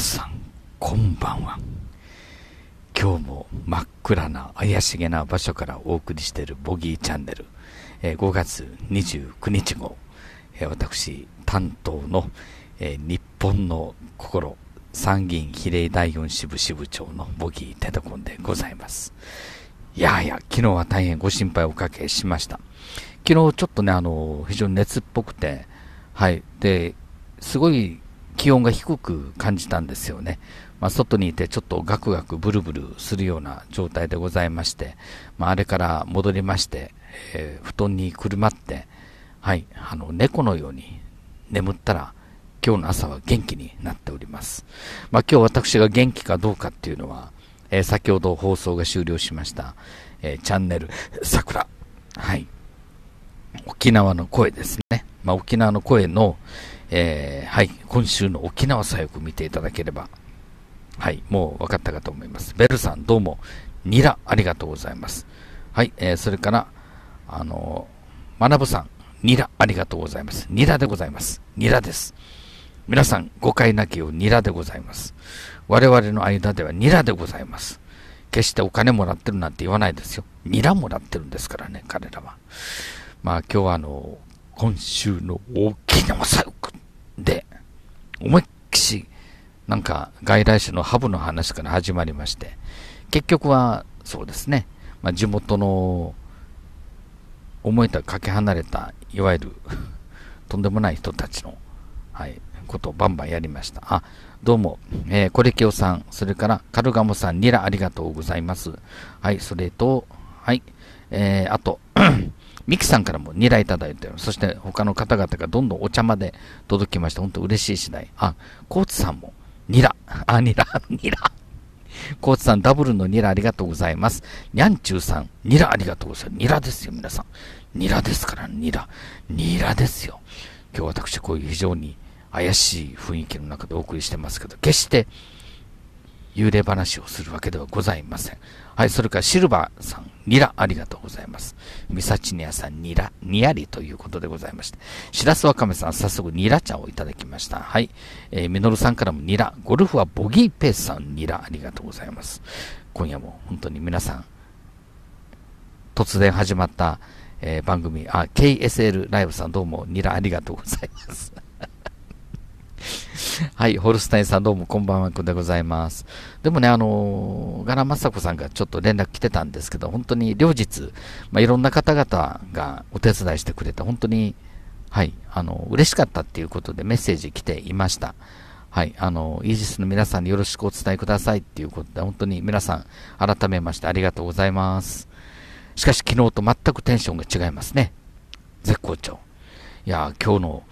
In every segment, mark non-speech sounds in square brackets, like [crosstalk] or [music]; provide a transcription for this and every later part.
さんこんばんは今日も真っ暗な怪しげな場所からお送りしているボギーチャンネル、え5月29日号、え私担当の、え日本の心参議院比例第4支部支部長のボギーテトコンでございますいやいや昨日は大変ご心配おかけしました昨日ちょっとねあの非常に熱っぽくてはいですごい気温が低く感じたんですよね。まあ、外にいてちょっとガクガクブルブルするような状態でございまして、まあ、あれから戻りまして、えー、布団にくるまって、はい、あの、猫のように眠ったら、今日の朝は元気になっております。まあ、今日私が元気かどうかっていうのは、えー、先ほど放送が終了しました、えー、チャンネル、桜。はい。沖縄の声ですね。まあ、沖縄の声の、えー、はい、今週の沖縄左翼見ていただければ、はい、もう分かったかと思います。ベルさん、どうも、ニラ、ありがとうございます。はい、えー、それから、あのー、ブさん、ニラ、ありがとうございます。ニラでございます。ニラです。皆さん、誤解なきよニラでございます。我々の間ではニラでございます。決してお金もらってるなんて言わないですよ。ニラもらってるんですからね、彼らは。まあ今日はあの、今週の沖縄左翼で、思いっきし、なんか外来種のハブの話から始まりまして、結局はそうですね、まあ、地元の思いとかけ離れた、いわゆる [laughs] とんでもない人たちの、はい、ことをバンバンやりました。あ、どうも、えー、コレキオさん、それからカルガモさん、ニラありがとうございます。はい、それと、はい、えー、あとミキさんからも2台いただいて、そして他の方々がどんどんお茶まで届きました。本当嬉しい次第。あ、コーツさんもニラ。あ、ニラ、[laughs] ニラ。コーツさん、ダブルのニラありがとうございます。にゃんちゅうさん、ニラありがとうございます。ニラですよ、皆さん。ニラですから、ニラ。ニラですよ。今日私、こういう非常に怪しい雰囲気の中でお送りしてますけど、決して幽霊話をするわけではございません。はい、それからシルバーさん、ニラ、ありがとうございます。ミサチニアさん、ニラ、ニヤリということでございまして。しらすわかめさん、早速ニラ茶をいただきました。はい。えー、ミノルさんからもニラ、ゴルフはボギーペースさん、ニラ、ありがとうございます。今夜も本当に皆さん、突然始まった、えー、番組、あ、KSL ライブさんどうもニラありがとうございます。はい、ホルスタインさんどうもこんばんは、くんでございます。でもね、あの、ガラマサコさんがちょっと連絡来てたんですけど、本当に両日、まあ、いろんな方々がお手伝いしてくれて、本当に、はい、あの、嬉しかったっていうことでメッセージ来ていました。はい、あの、イージスの皆さんによろしくお伝えくださいっていうことで、本当に皆さん、改めましてありがとうございます。しかし、昨日と全くテンションが違いますね。絶好調。いや、今日の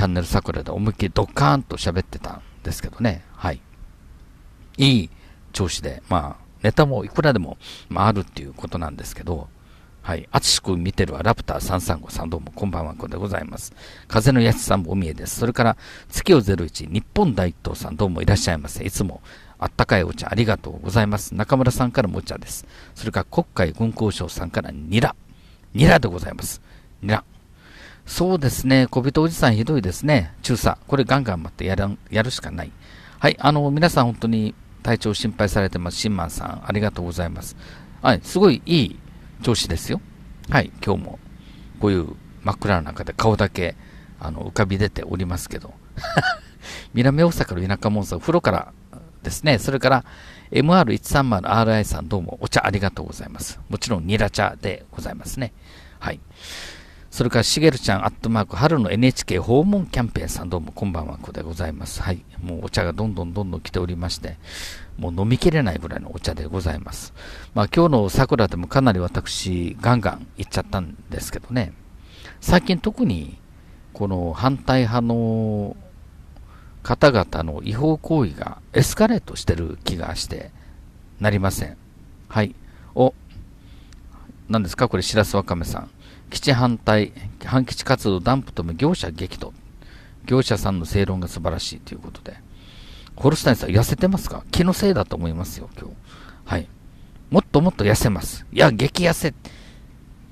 チャンネル桜で思いっきりドカーンと喋ってたんですけどね。はい。いい調子で、まあ、ネタもいくらでも、まあ、あるっていうことなんですけど、はい。あちしく見てるはラプター335さんどうもこんばんはこんでございます。風のやつさんもお見えです。それから、月を01日本大東さんどうもいらっしゃいませ。いつもあったかいお茶ありがとうございます。中村さんからもお茶です。それから国会軍工省さんからニラ。ニラでございます。ニラ。そうですね、小人おじさんひどいですね、中佐。これガンガン待ってやる、やるしかない。はい、あの、皆さん本当に体調心配されてます。シンマンさん、ありがとうございます。はい、すごいいい調子ですよ。はい、今日もこういう真っ暗な中で顔だけあの浮かび出ておりますけど。南 [laughs] 大阪の田舎モンさん、風呂からですね、それから MR130RI さん、どうもお茶ありがとうございます。もちろんニラ茶でございますね。はい。それからしげるちゃん、アットマーク、春の NHK 訪問キャンペーンさん、どうもこんばんは、ここでございます。はい。もうお茶がどんどんどんどん来ておりまして、もう飲みきれないぐらいのお茶でございます。まあ今日の桜でもかなり私、ガンガン行っちゃったんですけどね、最近特に、この反対派の方々の違法行為がエスカレートしてる気がして、なりません。はい。お、何ですかこれ、しらすわかめさん。基地反対、反基地活動、ダンプとも業者激怒。業者さんの正論が素晴らしいということで。ホルスタインさん、痩せてますか気のせいだと思いますよ、今日。はい。もっともっと痩せます。いや、激痩せ。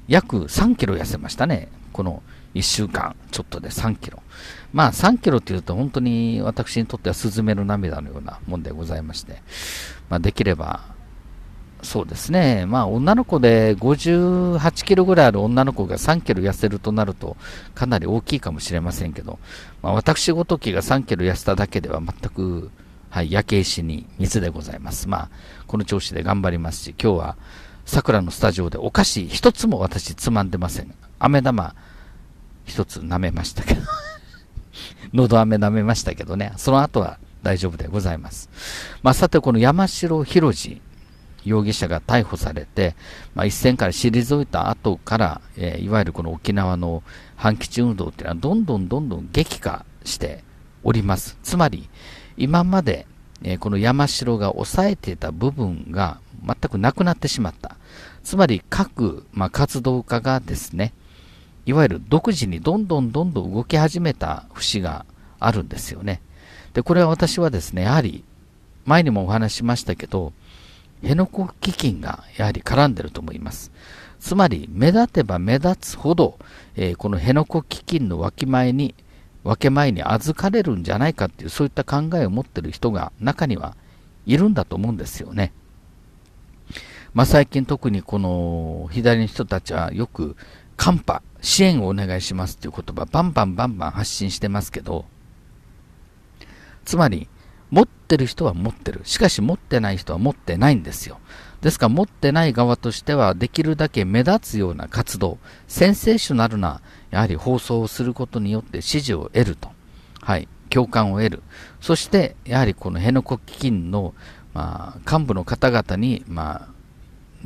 約3キロ痩せましたね。この1週間、ちょっとで3キロ。まあ3キロっていうと本当に私にとってはスズメの涙のようなもんでございまして、まあできればそうですね、まあ、女の子で58キロぐらいある女の子が3キロ痩せるとなると、かなり大きいかもしれませんけど、まあ、私ごときが3キロ痩せただけでは全く、はい、焼け石に水でございます。まあ、この調子で頑張りますし、今日は桜のスタジオでお菓子1つも私つまんでません。飴玉1つ舐めましたけど、[laughs] 喉飴舐めましたけどね、その後は大丈夫でございます。まあ、さて、この山城宏容疑者が逮捕されて、まあ、一線から退いた後から、えー、いわゆるこの沖縄の反基地運動っていうのはどんどんどんどん激化しております。つまり、今まで、えー、この山城が抑えていた部分が全くなくなってしまった。つまり各、まあ、活動家がですね、いわゆる独自にどんどんどんどん動き始めた節があるんですよね。で、これは私はですね、やはり前にもお話しましたけど、辺野古基金がやはり絡んでると思います。つまり、目立てば目立つほど、えー、この辺野古基金の脇前に、分け前に預かれるんじゃないかっていう、そういった考えを持ってる人が中にはいるんだと思うんですよね。まあ、最近特にこの左の人たちはよく、寒波、支援をお願いしますという言葉、バンバンバンバン発信してますけど、つまり、持ってる人は持ってる。しかし持ってない人は持ってないんですよ。ですから持ってない側としてはできるだけ目立つような活動、センセーショナルな、やはり放送をすることによって支持を得ると。はい。共感を得る。そして、やはりこの辺野古基金の、まあ、幹部の方々に、まあ、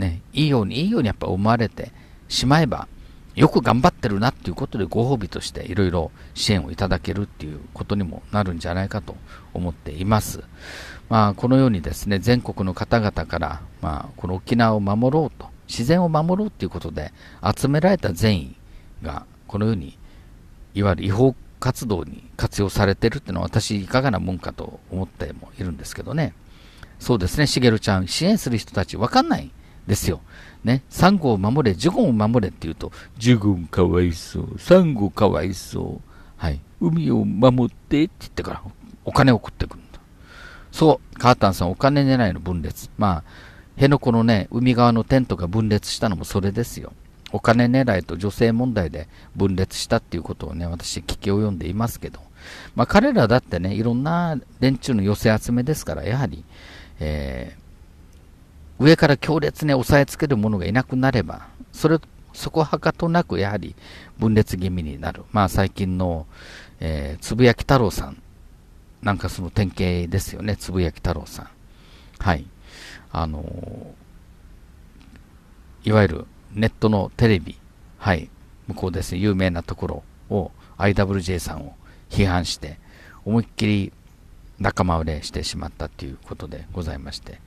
ね、いいように、いいようにやっぱ思われてしまえば、よく頑張ってるなっていうことでご褒美としていろいろ支援をいただけるっていうことにもなるんじゃないかと思っています。まあ、このようにですね、全国の方々から、まあ、この沖縄を守ろうと、自然を守ろうということで集められた善意が、このように、いわゆる違法活動に活用されてるっていうのは私いかがなもんかと思ってもいるんですけどね。そうですね、しげるちゃん、支援する人たち分かんないですよ。ね、サンゴを守れ、ジュゴンを守れって言うと、ジュゴンかわいそう、サンゴかわいそう、はい、海を守ってって言ってから、お金を送ってくるんだ。そう、カータンさん、お金狙いの分裂。まあ、辺野古のね、海側のテントが分裂したのもそれですよ。お金狙いと女性問題で分裂したっていうことをね、私聞き及んでいますけど、まあ彼らだってね、いろんな連中の寄せ集めですから、やはり、えー、上から強烈に押さえつける者がいなくなれば、それ、そこはかとなくやはり分裂気味になる。まあ最近の、えー、つぶやき太郎さんなんかその典型ですよね、つぶやき太郎さん。はい。あのー、いわゆるネットのテレビ、はい、向こうですね、有名なところを IWJ さんを批判して、思いっきり仲間売れしてしまったということでございまして、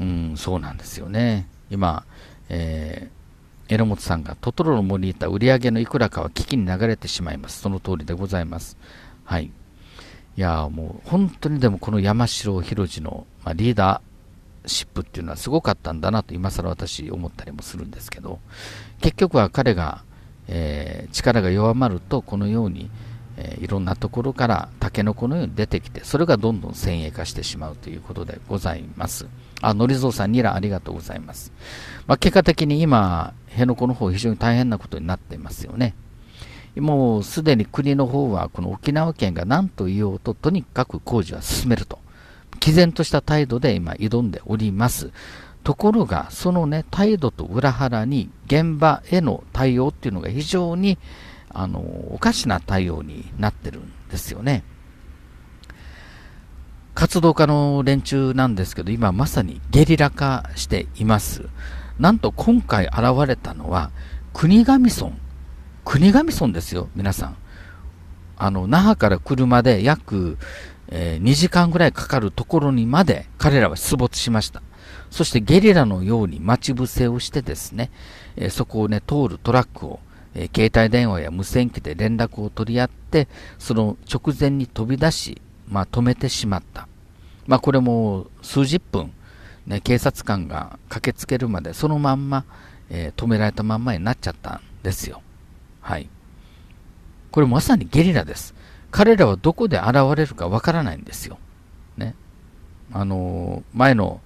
うん、そうなんですよね。今、えー、榎本さんがトトロの森にいた売り上げのいくらかは危機に流れてしまいます。その通りでございます。はい。いやもう本当にでもこの山城宏次の、まあ、リーダーシップっていうのはすごかったんだなと今更私思ったりもするんですけど結局は彼が、えー、力が弱まるとこのように、えー、いろんなところからタケノコのように出てきてそれがどんどん先鋭化してしまうということでございます。あ、のりぞうさん、ニラありがとうございます。まあ、結果的に今、辺野古の方非常に大変なことになっていますよね。もうすでに国の方は、この沖縄県が何と言おうと、とにかく工事は進めると。毅然とした態度で今挑んでおります。ところが、そのね、態度と裏腹に現場への対応っていうのが非常に、あの、おかしな対応になってるんですよね。活動家の連中なんですけど、今まさにゲリラ化しています。なんと今回現れたのは、国頭村。国頭村ですよ、皆さん。あの、那覇から車で約、えー、2時間ぐらいかかるところにまで彼らは出没しました。そしてゲリラのように待ち伏せをしてですね、えー、そこをね、通るトラックを、えー、携帯電話や無線機で連絡を取り合って、その直前に飛び出し、まあ、止めてしまった。まあ、これも数十分、ね、警察官が駆けつけるまでそのまんま、えー、止められたまんまになっちゃったんですよ。はい。これまさにゲリラです。彼らはどこで現れるかわからないんですよ。ね。あのー、前の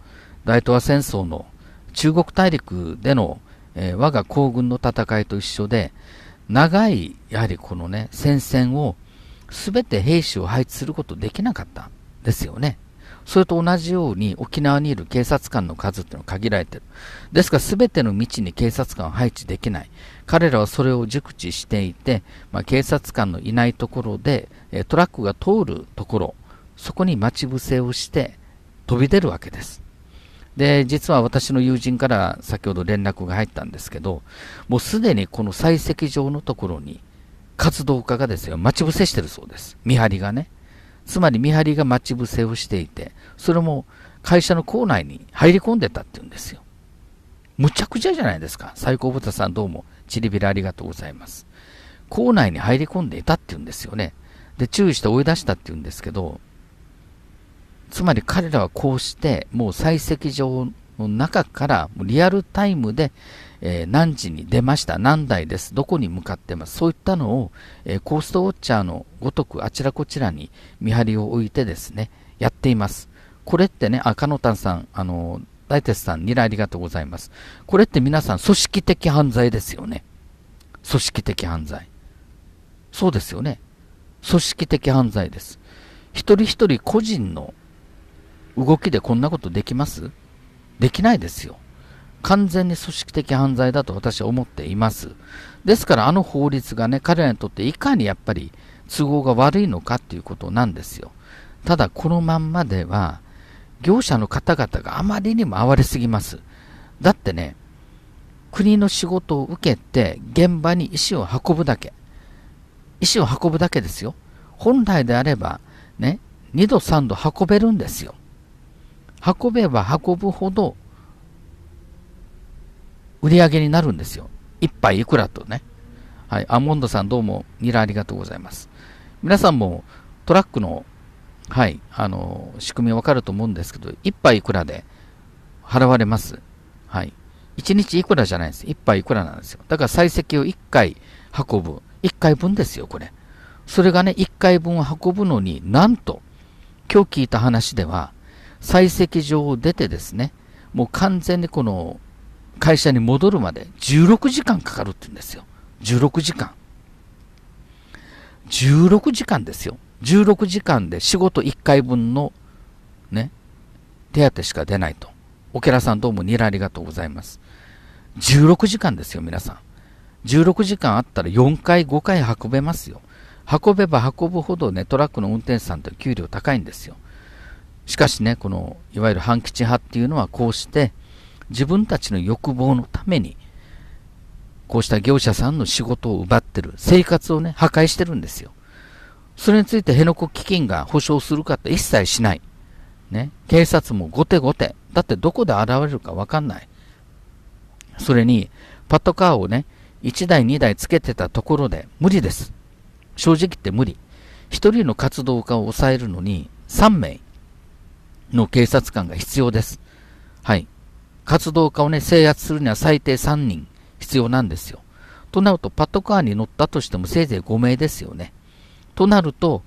大東亜戦争の中国大陸での、えー、我が皇軍の戦いと一緒で、長い、やはりこのね、戦線を全て兵士を配置することできなかったですよね。それと同じように沖縄にいる警察官の数っていうのは限られてる。ですから全ての道に警察官を配置できない。彼らはそれを熟知していて、まあ、警察官のいないところでトラックが通るところ、そこに待ち伏せをして飛び出るわけです。で、実は私の友人から先ほど連絡が入ったんですけど、もうすでにこの採石場のところに活動家がですよ、待ち伏せしてるそうです。見張りがね。つまり見張りが待ち伏せをしていて、それも会社の構内に入り込んでたって言うんですよ。むちゃくちゃじゃないですか。最高ボタさんどうも、ちりびらありがとうございます。校内に入り込んでいたって言うんですよね。で、注意して追い出したって言うんですけど、つまり彼らはこうして、もう採石場の中からリアルタイムでえー、何時に出ました、何台です、どこに向かってます、そういったのを、えー、コーストウォッチャーのごとくあちらこちらに見張りを置いてですね、やっています。これってね、あ、かのたんさん、あの、大鉄さん、ニラありがとうございます。これって皆さん、組織的犯罪ですよね。組織的犯罪。そうですよね。組織的犯罪です。一人一人個人の動きでこんなことできますできないですよ。完全に組織的犯罪だと私は思っています。ですからあの法律がね、彼らにとっていかにやっぱり都合が悪いのかっていうことなんですよ。ただこのまんまでは、業者の方々があまりにも哀れすぎます。だってね、国の仕事を受けて現場に石を運ぶだけ。石を運ぶだけですよ。本来であれば、ね、2度3度運べるんですよ。運べば運ぶほど売り上げになるんですよ。1杯いくらとね。はい、アーモンドさんどうもニラありがとうございます。皆さんもトラックの、はい、あの、仕組みわかると思うんですけど、1杯いくらで払われます。はい。1日いくらじゃないです。1杯いくらなんですよ。だから採石を1回運ぶ。1回分ですよ、これ。それがね、1回分を運ぶのになんと、今日聞いた話では、採石場を出てですね、もう完全にこの会社に戻るまで16時間かかるって言うんですよ。16時間。16時間ですよ。16時間で仕事1回分のね、手当しか出ないと。オケラさんどうもニラありがとうございます。16時間ですよ、皆さん。16時間あったら4回、5回運べますよ。運べば運ぶほどね、トラックの運転手さんって給料高いんですよ。しかしね、この、いわゆる半吉派っていうのはこうして、自分たちの欲望のために、こうした業者さんの仕事を奪ってる、生活をね、破壊してるんですよ。それについて辺野古基金が保証するかって一切しない。ね、警察も後手後手。だってどこで現れるかわかんない。それに、パトカーをね、1台2台つけてたところで無理です。正直言って無理。1人の活動家を抑えるのに3名の警察官が必要です。はい。活動家をね、制圧するには最低3人必要なんですよ。となると、パトカーに乗ったとしてもせいぜい5名ですよね。となると、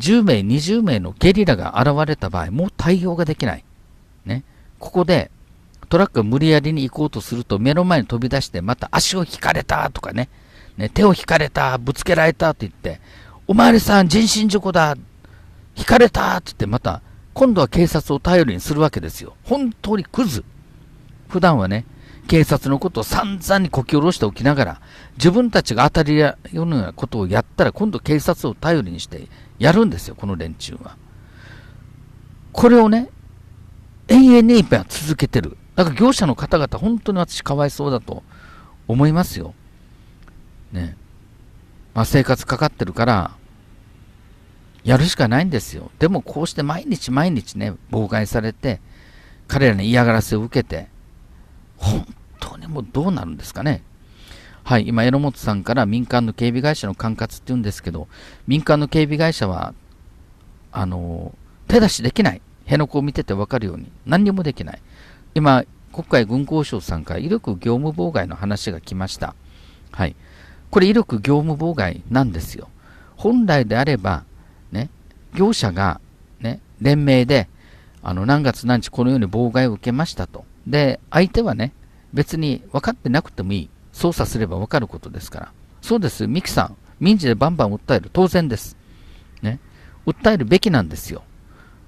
10名、20名のゲリラが現れた場合、もう対応ができない。ね。ここで、トラックが無理やりに行こうとすると、目の前に飛び出して、また足を引かれたとかね、ね、手を引かれた、ぶつけられたって言って、おまわりさん、人身事故だ、引かれたって言って、また、今度は警察を頼りにするわけですよ。本当にクズ。普段はね、警察のことを散々にこき下ろしておきながら、自分たちが当たりのようなことをやったら、今度警察を頼りにしてやるんですよ、この連中は。これをね、永遠に今続けてる。だから業者の方々、本当に私かわいそうだと思いますよ。ね。まあ、生活かかってるから、やるしかないんですよ。でもこうして毎日毎日ね、妨害されて、彼らに嫌がらせを受けて、本当にもうどうなるんですかね。はい、今、榎本さんから民間の警備会社の管轄って言うんですけど、民間の警備会社は、あの、手出しできない。辺野古を見てて分かるように、何にもできない。今、国会軍交省さんから威力業務妨害の話が来ました。はい。これ威力業務妨害なんですよ。本来であれば、ね、業者が、ね、連名で、あの、何月何日このように妨害を受けましたと。で、相手はね、別に分かってなくてもいい。操作すれば分かることですから。そうです、ミキさん。民事でバンバン訴える。当然です。ね。訴えるべきなんですよ。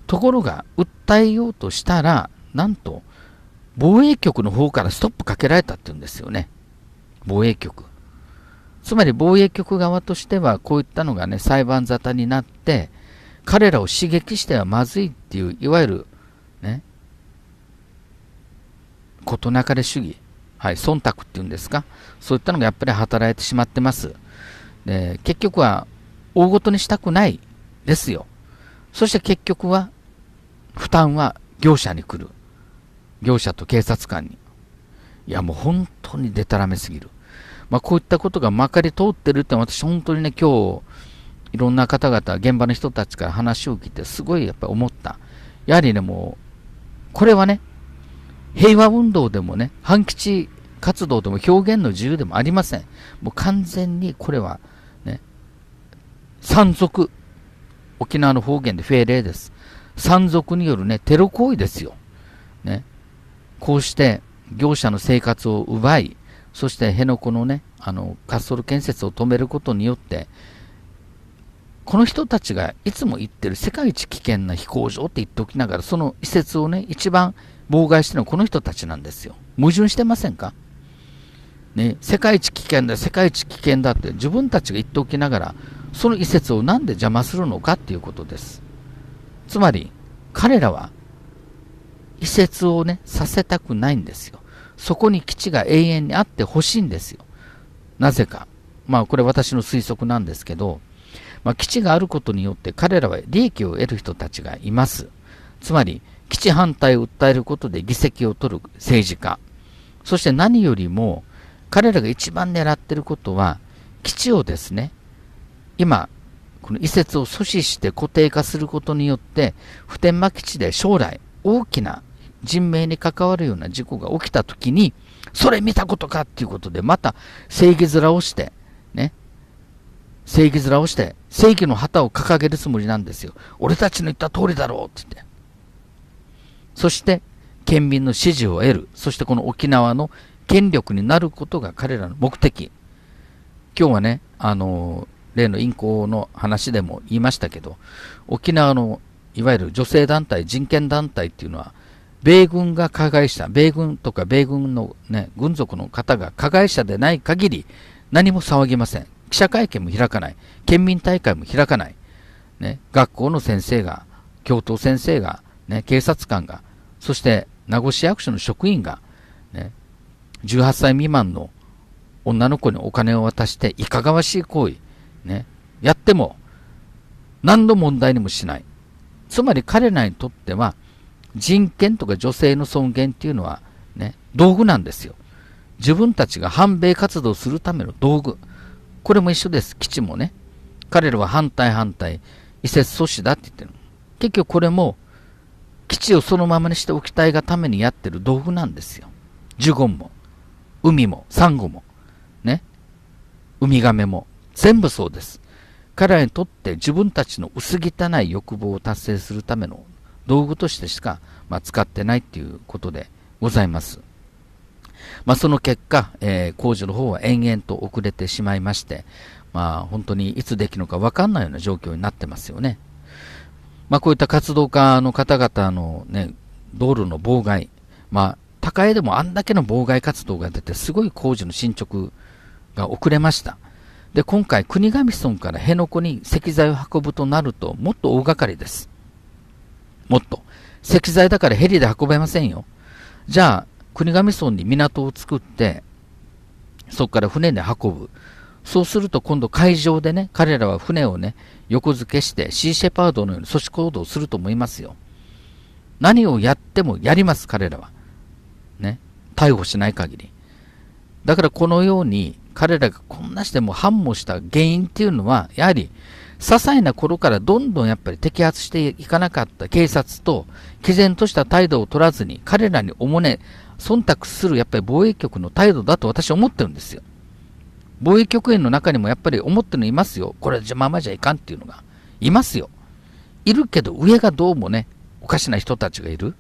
ところが、訴えようとしたら、なんと、防衛局の方からストップかけられたって言うんですよね。防衛局。つまり防衛局側としては、こういったのがね、裁判沙汰になって、彼らを刺激してはまずいっていう、いわゆる事なかれ主義、はい、忖度っていうんですか、そういったのがやっぱり働いてしまってます。で結局は、大ごとにしたくないですよ。そして結局は、負担は業者に来る。業者と警察官に。いや、もう本当にでたらめすぎる。まあ、こういったことがまかり通ってるって私本当にね、今日、いろんな方々、現場の人たちから話を聞いて、すごいやっぱり思った。やはりね、もう、これはね、平和運動でもね、反基地活動でも表現の自由でもありません。もう完全にこれは、ね、山賊。沖縄の方言でフェーレーです。山賊によるね、テロ行為ですよ。ね。こうして、業者の生活を奪い、そして辺野古のね、あの、滑走路建設を止めることによって、この人たちがいつも言ってる世界一危険な飛行場って言っておきながら、その施設をね、一番妨害してるのはこの人たちなんですよ。矛盾してませんかね、世界一危険だ、世界一危険だって自分たちが言っておきながら、その移設をなんで邪魔するのかっていうことです。つまり、彼らは、移設をね、させたくないんですよ。そこに基地が永遠にあってほしいんですよ。なぜか。まあ、これ私の推測なんですけど、まあ、基地があることによって彼らは利益を得る人たちがいます。つまり、基地反対を訴えることで議席を取る政治家、そして何よりも彼らが一番狙ってることは、基地をですね、今、この移設を阻止して固定化することによって、普天間基地で将来大きな人命に関わるような事故が起きた時に、それ見たことかっていうことで、また正義面をして、ね、正義面をして、正義の旗を掲げるつもりなんですよ。俺たちの言った通りだろうって言って。そして県民の支持を得るそしてこの沖縄の権力になることが彼らの目的今日はねあの例のイ行の話でも言いましたけど沖縄のいわゆる女性団体人権団体っていうのは米軍が加害者米軍とか米軍の、ね、軍属の方が加害者でない限り何も騒ぎません記者会見も開かない県民大会も開かない、ね、学校の先生が教頭先生がね、警察官が、そして名護市役所の職員が、ね、18歳未満の女の子にお金を渡していかがわしい行為、ね、やっても何の問題にもしない。つまり彼らにとっては人権とか女性の尊厳っていうのは、ね、道具なんですよ。自分たちが反米活動するための道具。これも一緒です。基地もね。彼らは反対反対、移設阻止だって言ってる。結局これも基地をそのままにしておきたいがためにやってる道具なんですよ。ジュゴンも、海も、サンゴも、ね、ウミガメも、全部そうです。彼らにとって自分たちの薄汚い欲望を達成するための道具としてしか、まあ、使ってないっていうことでございます。まあ、その結果、えー、工事の方は延々と遅れてしまいまして、まあ、本当にいつできるのか分かんないような状況になってますよね。まあ、こういった活動家の方々の、ね、道路の妨害、まあ、高江でもあんだけの妨害活動が出て、すごい工事の進捗が遅れました。で、今回、国頭村から辺野古に石材を運ぶとなると、もっと大掛かりです。もっと。石材だからヘリで運べませんよ。じゃあ、国頭村に港を作って、そこから船で運ぶ。そうすると今度海上でね、彼らは船をね、横付けしてシーシェパードのように組織行動をすると思いますよ。何をやってもやります、彼らは。ね。逮捕しない限り。だからこのように彼らがこんなしても反もした原因っていうのは、やはり、些細な頃からどんどんやっぱり摘発していかなかった警察と、毅然とした態度を取らずに、彼らにおもね、忖度するやっぱり防衛局の態度だと私は思ってるんですよ。防衛局員の中にもやっぱり思ってるのいますよ。これじゃままじゃいかんっていうのが。いますよ。いるけど上がどうもね、おかしな人たちがいる。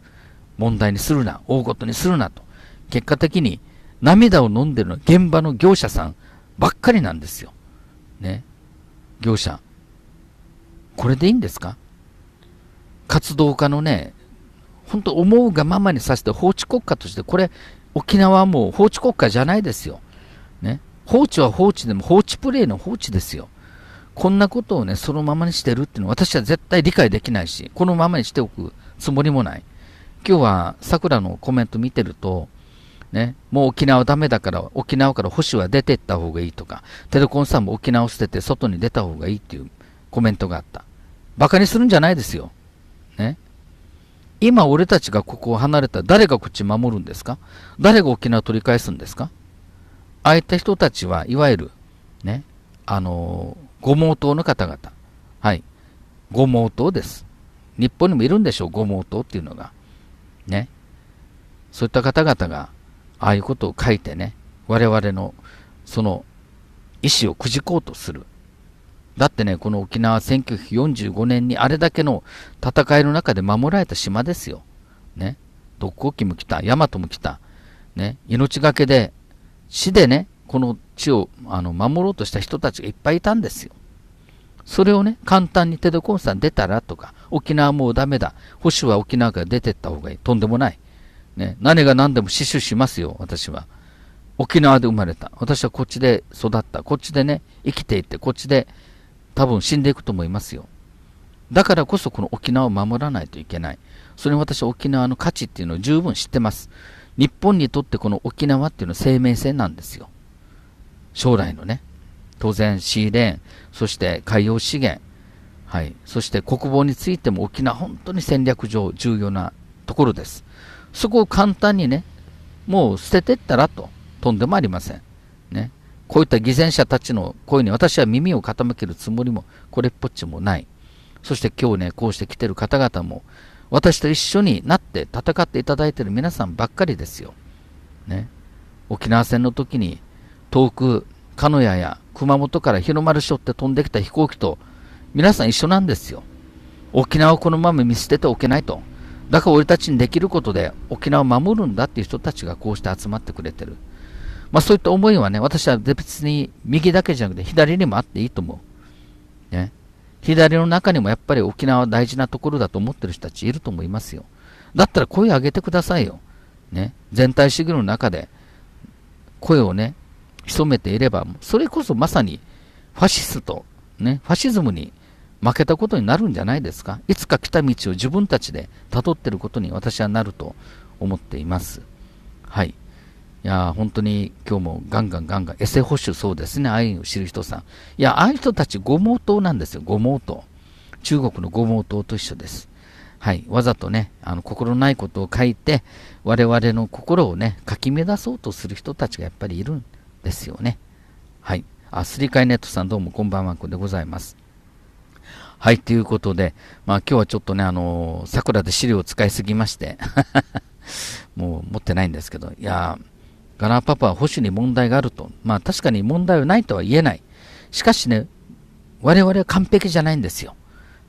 問題にするな、大ごとにするなと。結果的に涙を飲んでるのは現場の業者さんばっかりなんですよ。ね。業者。これでいいんですか活動家のね、本当思うがままにさせて法治国家として、これ沖縄はもう法治国家じゃないですよ。ね。放置は放置でも放置プレイの放置ですよ。こんなことをね、そのままにしてるっていうのは私は絶対理解できないし、このままにしておくつもりもない。今日は桜のコメント見てると、ね、もう沖縄ダメだから沖縄から星は出てった方がいいとか、テレコンさんも沖縄を捨てて外に出た方がいいっていうコメントがあった。馬鹿にするんじゃないですよ。ね。今俺たちがここを離れたら誰がこっち守るんですか誰が沖縄取り返すんですかああいった人たちは、いわゆる、ね、あの、ご毛党の方々。はい。ご毛党です。日本にもいるんでしょう、ご毛党っていうのが。ね。そういった方々が、ああいうことを書いてね、我々の、その、意思をくじこうとする。だってね、この沖縄は1945年にあれだけの戦いの中で守られた島ですよ。ね。特攻機も来た、ヤマトも来た。ね。命がけで死でね、この地をあの守ろうとした人たちがいっぱいいたんですよ。それをね、簡単にテドコンさん出たらとか、沖縄もうダメだ。保守は沖縄から出てった方がいい。とんでもない。ね、何が何でも死守しますよ、私は。沖縄で生まれた。私はこっちで育った。こっちでね、生きていって、こっちで多分死んでいくと思いますよ。だからこそこの沖縄を守らないといけない。それに私は沖縄の価値っていうのを十分知ってます。日本にとってこの沖縄っていうのは生命線なんですよ。将来のね。当然シーレーン、そして海洋資源、はい、そして国防についても沖縄本当に戦略上重要なところです。そこを簡単にね、もう捨ててったらと、とんでもありません。ね。こういった偽善者たちの声に私は耳を傾けるつもりも、これっぽっちもない。そして今日ね、こうして来てる方々も、私と一緒になって戦っていただいている皆さんばっかりですよ。ね、沖縄戦の時に遠く鹿屋や熊本から日の丸署って飛んできた飛行機と皆さん一緒なんですよ。沖縄をこのまま見捨てておけないと。だから俺たちにできることで沖縄を守るんだっていう人たちがこうして集まってくれてる。まあそういった思いはね、私は別に右だけじゃなくて左にもあっていいと思う。ね。左の中にもやっぱり沖縄は大事なところだと思ってる人たちいると思いますよ。だったら声上げてくださいよ。ね、全体主義の中で声をね、潜めていれば、それこそまさにファシスト、ね、ファシズムに負けたことになるんじゃないですか。いつか来た道を自分たちで辿ってることに私はなると思っています。はい。いや、本当に今日もガンガンガンガン、エセ保守そうですね、愛を知る人さん。いや、ああいう人たち、ご毛党なんですよ、ご毛頭。中国のご毛頭と一緒です。はい、わざとね、あの心ないことを書いて、我々の心をね、かき乱そうとする人たちがやっぱりいるんですよね。はい。あ、すり替えネットさん、どうもこんばんは、こでございます。はい、ということで、まあ今日はちょっとね、あのー、桜で資料を使いすぎまして、[laughs] もう持ってないんですけど、いやー、ガラパパは保守に問題があると。まあ確かに問題はないとは言えない。しかしね、我々は完璧じゃないんですよ。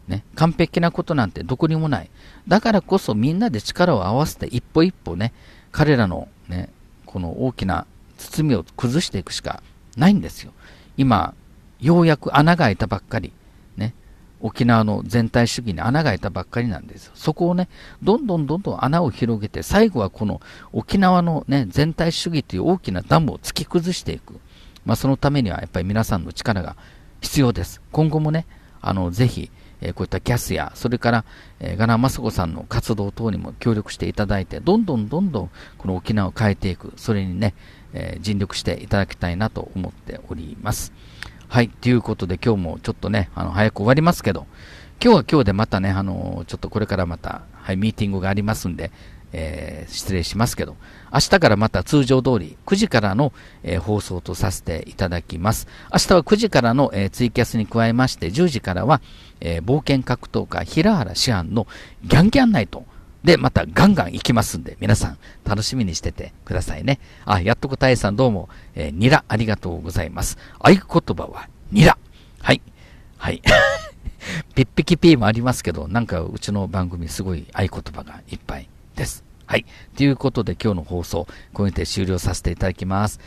ね、完璧なことなんてどこにもない。だからこそみんなで力を合わせて一歩一歩ね、彼らのね、この大きな包みを崩していくしかないんですよ。今、ようやく穴が開いたばっかり。沖縄の全体主義に穴が開いたばっかりなんですよ。そこをね、どんどんどんどん穴を広げて、最後はこの沖縄のね、全体主義という大きなダムを突き崩していく。まあ、そのためにはやっぱり皆さんの力が必要です。今後もね、あの、ぜひ、えー、こういったキャスや、それから、えー、ガナ・マスコさんの活動等にも協力していただいて、どんどんどんどんこの沖縄を変えていく、それにね、えー、尽力していただきたいなと思っております。はい、ということで今日もちょっとね、あの早く終わりますけど、今日は今日でまたね、あのちょっとこれからまた、はい、ミーティングがありますんで、えー、失礼しますけど、明日からまた通常通り9時からの、えー、放送とさせていただきます。明日は9時からの、えー、ツイキャスに加えまして、10時からは、え冒険格闘家平原志安のギャンギャンナイト。で、またガンガン行きますんで、皆さん楽しみにしててくださいね。あ、やっとこたえさんどうも、えー、ニラありがとうございます。合言葉はニラ。はい。はい。[laughs] ピッピキピーもありますけど、なんかうちの番組すごい合言葉がいっぱいです。はい。ということで今日の放送、これって終了させていただきます。